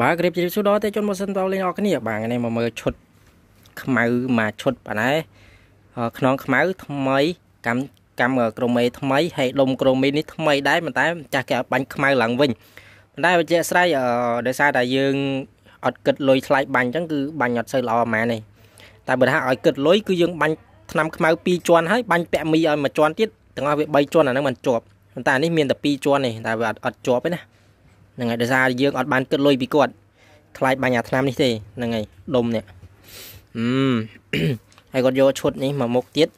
បាទគ្រាបជម្រាបសួរដល់ទេជនមកសិនបងលេងអរគ្នាបាទថ្ងៃនេះមកមើលឈុតខ្មៅមួយឈុតបាទណែខ្នងខ្មៅថ្មីកម្មកម្ម ក្រមេថ្មីហើយដុំក្រមេនេះថ្មីដែរប៉ុន្តែចាស់គេបាញ់ខ្មៅឡើងវិញប៉ុន្តែវាជាស្រ័យដោយសារតែយើងអត់គិតលុយថ្លៃបាញ់អញ្ចឹងគឺបាញ់អត់សូវល្អម៉ែនេះតែបើថាឲ្យគិតលុយគឺយើងបាញ់ឆ្នាំខ្មៅ2ជាន់ហើយបាញ់ពាក់មីឲ្យមួយជាន់ទៀតទាំងអស់វា3ជាន់អាហ្នឹងមិនជាប់ប៉ុន្តែនេះមានតែ2ជាន់ទេតែវាអត់ជាប់ទេណាហ្នឹងហើយដោយសារយើងអត់បានគិតលុយពីគាត់ថ្លៃបាញ់អាឆ្នាំនេះទេហ្នឹងហើយដុំនេះអឺហើយគាត់យកឈុតនេះមកមុខទៀត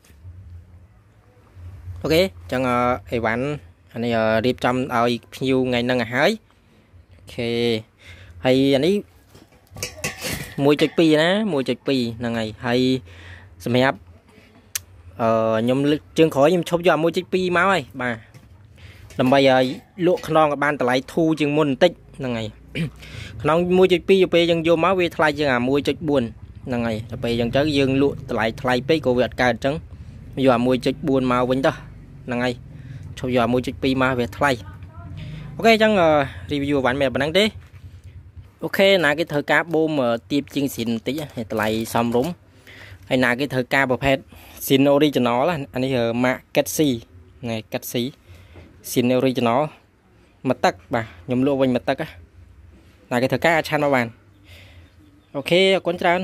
អូខេអញ្ចឹងអីវ៉ាន់អានេះរៀបចំឲ្យភ្ញៀវថ្ងៃហ្នឹងហើយអូខេហើយអានេះ1.2ណា1.2ហ្នឹងហើយហើយសម្រាប់អឺខ្ញុំជើងក្រោយខ្ញុំឈប់យក1.2មកហើយបាទដើម្បីឲ្យលក់ខ្នងក៏បានតម្លៃធូរជាងមុនបន្តិចហ្នឹងហើយខ្នង1.2ទៅពេលយើងយកមកវាថ្លៃជាងអា1.4ហ្នឹងហើយទៅពេលអញ្ចឹងទៅយើងលក់តម្លៃថ្លៃពេកក៏វាអត់កើតអញ្ចឹងយកអា1.4មកវិញទៅហ្នឹងហើយឈប់យកអា1.2មកវាថ្លៃអូខេអញ្ចឹង review វ៉ាន់មែនប៉ុណ្ណឹងទេអូខេណាគេត្រូវការបូមទៀបជាងស៊ីនបន្តិចតម្លៃសមរម្យហើយណាគេត្រូវការប្រភេទស៊ីន original អានេះ market C ហ្នឹង cat C ស៊ីន original មកទឹក បាទខ្ញុំលក់វិញមកទឹកណាគេធ្វើការអាចឆានមកបានអូខេអរគុណច្រើន